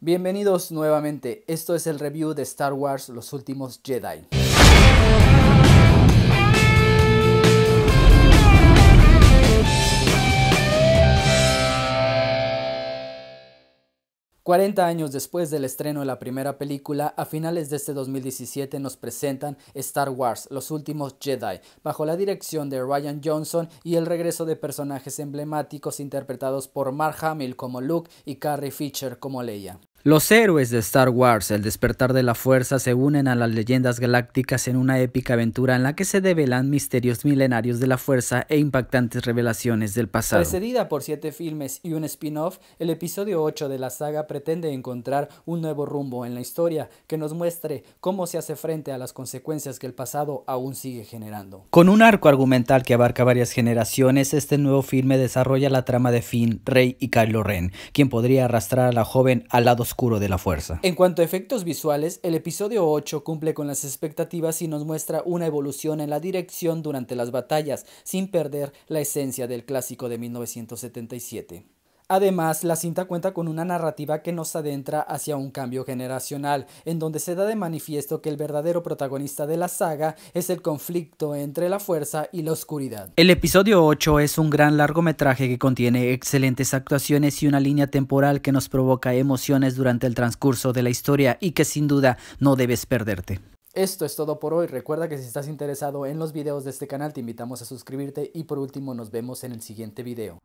Bienvenidos nuevamente, esto es el review de Star Wars Los Últimos Jedi. 40 años después del estreno de la primera película, a finales de este 2017 nos presentan Star Wars, Los Últimos Jedi, bajo la dirección de Ryan Johnson y el regreso de personajes emblemáticos interpretados por Mark Hamill como Luke y Carrie Fisher como Leia. Los héroes de Star Wars, el despertar de la fuerza, se unen a las leyendas galácticas en una épica aventura en la que se develan misterios milenarios de la fuerza e impactantes revelaciones del pasado. Precedida por siete filmes y un spin-off, el episodio 8 de la saga pretende encontrar un nuevo rumbo en la historia que nos muestre cómo se hace frente a las consecuencias que el pasado aún sigue generando. Con un arco argumental que abarca varias generaciones, este nuevo filme desarrolla la trama de Finn, Rey y Kylo Ren, quien podría arrastrar a la joven al lado oscuro de la fuerza. En cuanto a efectos visuales, el episodio 8 cumple con las expectativas y nos muestra una evolución en la dirección durante las batallas, sin perder la esencia del clásico de 1977. Además, la cinta cuenta con una narrativa que nos adentra hacia un cambio generacional, en donde se da de manifiesto que el verdadero protagonista de la saga es el conflicto entre la fuerza y la oscuridad. El episodio 8 es un gran largometraje que contiene excelentes actuaciones y una línea temporal que nos provoca emociones durante el transcurso de la historia y que sin duda no debes perderte. Esto es todo por hoy. Recuerda que si estás interesado en los videos de este canal te invitamos a suscribirte y por último nos vemos en el siguiente video.